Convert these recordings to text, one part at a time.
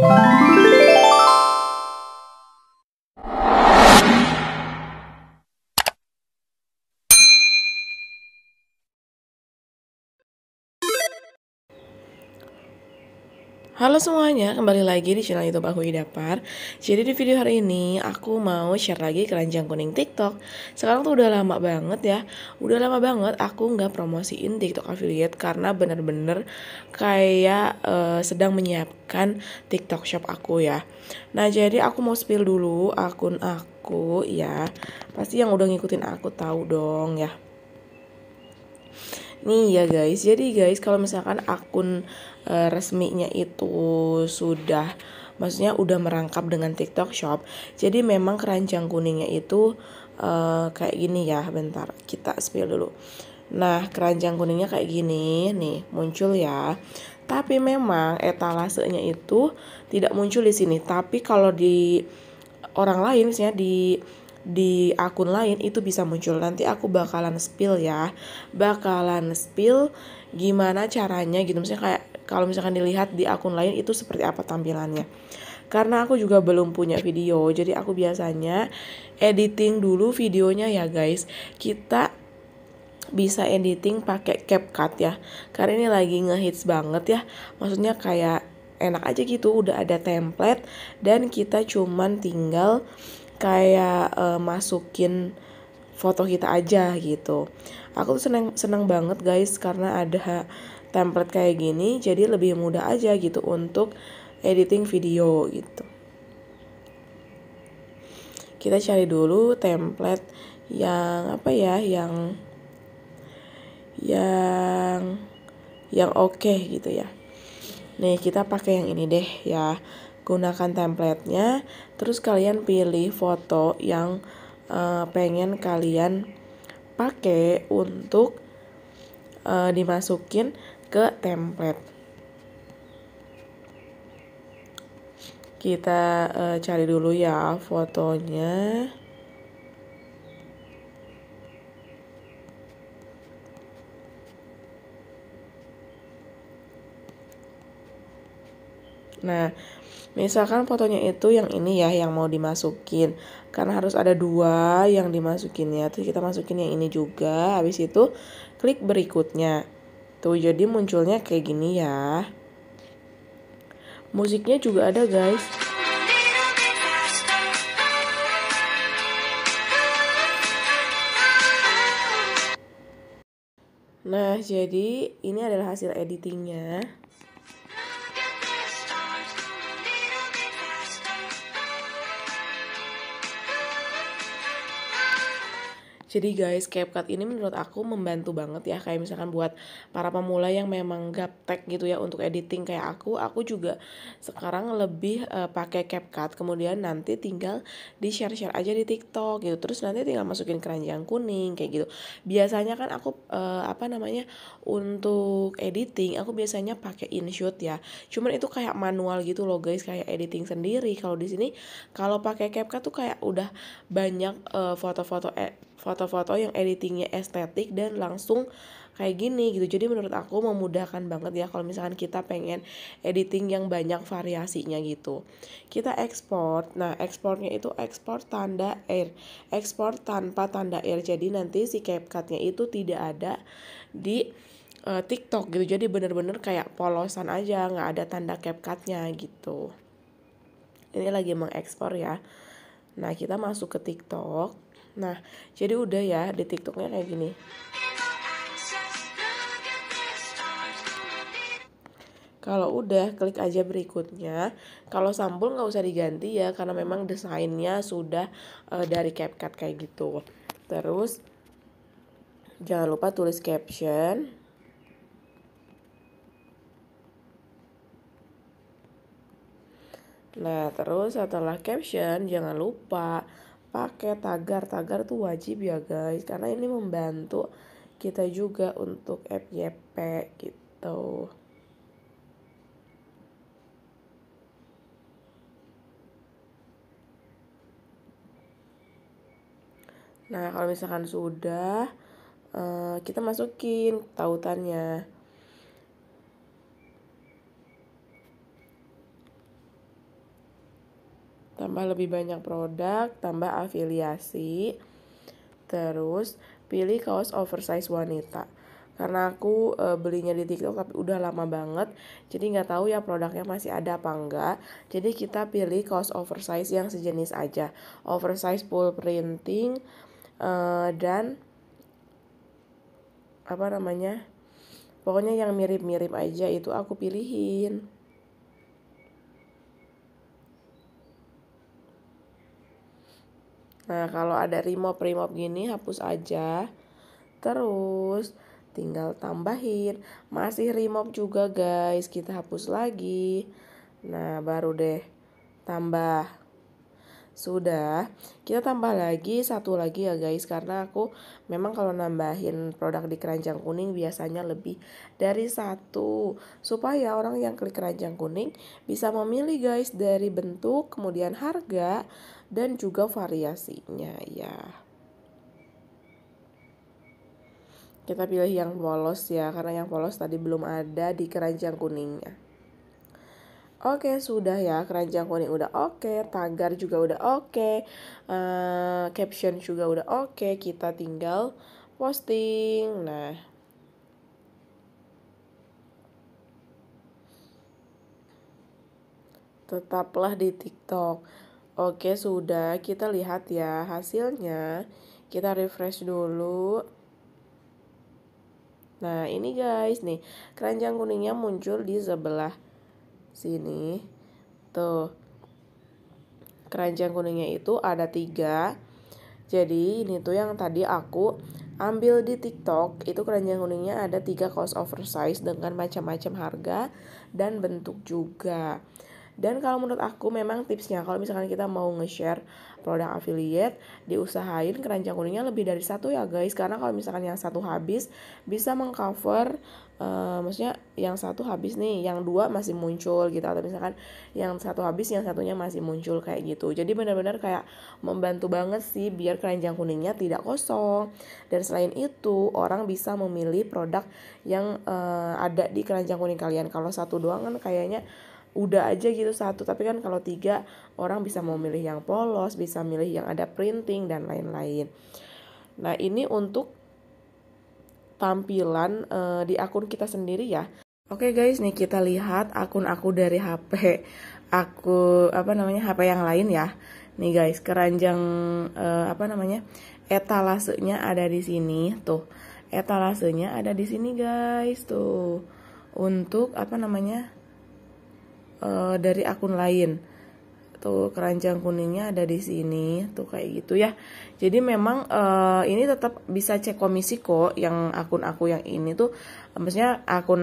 Bye. Halo semuanya, kembali lagi di channel YouTube aku Idapar. Jadi di video hari ini aku mau share lagi keranjang kuning TikTok. Sekarang tuh udah lama banget ya, udah lama banget aku nggak promosiin TikTok affiliate karena bener-bener kayak uh, sedang menyiapkan TikTok Shop aku ya. Nah jadi aku mau spill dulu akun aku ya. Pasti yang udah ngikutin aku tahu dong ya. Nih ya guys, jadi guys kalau misalkan akun uh, resminya itu sudah maksudnya udah merangkap dengan TikTok Shop. Jadi memang keranjang kuningnya itu uh, kayak gini ya. Bentar, kita spill dulu. Nah, keranjang kuningnya kayak gini nih, muncul ya. Tapi memang etalasenya itu tidak muncul di sini, tapi kalau di orang lain misalnya di di akun lain itu bisa muncul nanti aku bakalan spill ya bakalan spill gimana caranya gitu misalnya kayak kalau misalkan dilihat di akun lain itu seperti apa tampilannya karena aku juga belum punya video jadi aku biasanya editing dulu videonya ya guys kita bisa editing pakai CapCut ya karena ini lagi ngehits banget ya maksudnya kayak enak aja gitu udah ada template dan kita cuman tinggal kayak uh, masukin foto kita aja gitu aku tuh seneng seneng banget guys karena ada template kayak gini jadi lebih mudah aja gitu untuk editing video gitu kita cari dulu template yang apa ya yang yang yang oke okay gitu ya nih kita pakai yang ini deh ya gunakan templatenya terus kalian pilih foto yang uh, pengen kalian pakai untuk uh, dimasukin ke template kita uh, cari dulu ya fotonya Nah, misalkan fotonya itu yang ini ya yang mau dimasukin. Karena harus ada dua yang dimasukinnya. Terus kita masukin yang ini juga. Habis itu klik berikutnya. Tuh gitu. jadi munculnya kayak gini ya. Musiknya juga ada guys. Nah, jadi ini adalah hasil editingnya. Jadi guys, CapCut ini menurut aku membantu banget ya kayak misalkan buat para pemula yang memang gaptek gitu ya untuk editing kayak aku, aku juga sekarang lebih uh, pakai CapCut. Kemudian nanti tinggal di-share-share aja di TikTok gitu. Terus nanti tinggal masukin keranjang kuning kayak gitu. Biasanya kan aku uh, apa namanya untuk editing aku biasanya pakai InShot ya. Cuman itu kayak manual gitu loh guys, kayak editing sendiri. Kalau di sini kalau pakai CapCut tuh kayak udah banyak eh, foto-foto uh, foto foto-foto yang editingnya estetik dan langsung kayak gini gitu jadi menurut aku memudahkan banget ya kalau misalkan kita pengen editing yang banyak variasinya gitu kita ekspor nah ekspornya itu ekspor tanda air ekspor tanpa tanda air jadi nanti si CapCutnya itu tidak ada di uh, TikTok gitu jadi bener-bener kayak polosan aja nggak ada tanda CapCutnya gitu ini lagi mengekspor ya nah kita masuk ke TikTok Nah, jadi udah ya di TikToknya kayak gini. Kalau udah, klik aja berikutnya. Kalau sampul nggak usah diganti ya, karena memang desainnya sudah uh, dari CapCut kayak gitu. Terus, jangan lupa tulis caption. Nah, terus setelah caption, jangan lupa pakai tagar tagar tuh wajib ya guys karena ini membantu kita juga untuk FYP gitu Nah, kalau misalkan sudah, eh, kita masukin tautannya. tambah lebih banyak produk, tambah afiliasi. Terus pilih kaos oversize wanita. Karena aku e, belinya di TikTok tapi udah lama banget, jadi nggak tahu ya produknya masih ada apa enggak. Jadi kita pilih kaos oversize yang sejenis aja. Oversize full printing e, dan apa namanya? Pokoknya yang mirip-mirip aja itu aku pilihin. Nah, kalau ada remove-remove gini hapus aja. Terus tinggal tambahin. Masih remove juga, guys. Kita hapus lagi. Nah, baru deh tambah. Sudah, kita tambah lagi satu lagi ya guys karena aku memang kalau nambahin produk di keranjang kuning biasanya lebih dari satu supaya orang yang klik keranjang kuning bisa memilih guys dari bentuk kemudian harga dan juga variasinya ya. Kita pilih yang polos ya karena yang polos tadi belum ada di keranjang kuningnya. Oke sudah ya keranjang kuning udah oke tagar juga udah oke uh, caption juga udah oke kita tinggal posting nah tetaplah di TikTok Oke, sudah kita lihat ya hasilnya. Kita refresh dulu. Nah, ini guys nih, keranjang kuningnya muncul di sebelah sini. Tuh. Keranjang kuningnya itu ada tiga. Jadi, ini tuh yang tadi aku ambil di TikTok, itu keranjang kuningnya ada tiga cost oversize dengan macam-macam harga dan bentuk juga. Dan kalau menurut aku memang tipsnya kalau misalkan kita mau nge-share produk affiliate, diusahain keranjang kuningnya lebih dari satu ya guys. Karena kalau misalkan yang satu habis bisa mengcover Uh, maksudnya yang satu habis nih, yang dua masih muncul gitu atau misalkan yang satu habis, yang satunya masih muncul kayak gitu. Jadi benar-benar kayak membantu banget sih biar keranjang kuningnya tidak kosong. Dan selain itu, orang bisa memilih produk yang uh, ada di keranjang kuning kalian. Kalau satu doang kan kayaknya udah aja gitu satu tapi kan kalau tiga orang bisa mau milih yang polos bisa milih yang ada printing dan lain-lain nah ini untuk tampilan uh, di akun kita sendiri ya Oke okay guys, nih kita lihat akun aku dari HP aku apa namanya HP yang lain ya. Nih guys, keranjang uh, apa namanya? etalasenya ada di sini tuh. Etalasenya ada di sini guys tuh. Untuk apa namanya? uh, dari akun lain tuh keranjang kuningnya ada di sini tuh kayak gitu ya jadi memang uh, ini tetap bisa cek komisi kok yang akun aku yang ini tuh maksudnya akun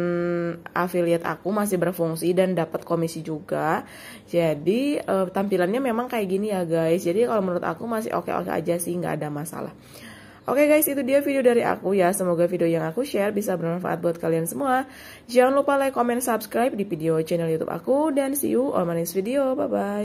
affiliate aku masih berfungsi dan dapat komisi juga jadi uh, tampilannya memang kayak gini ya guys jadi kalau menurut aku masih oke oke aja sih nggak ada masalah Oke okay guys, itu dia video dari aku ya. Semoga video yang aku share bisa bermanfaat buat kalian semua. Jangan lupa like, comment, subscribe di video channel YouTube aku. Dan see you on my next video. Bye-bye.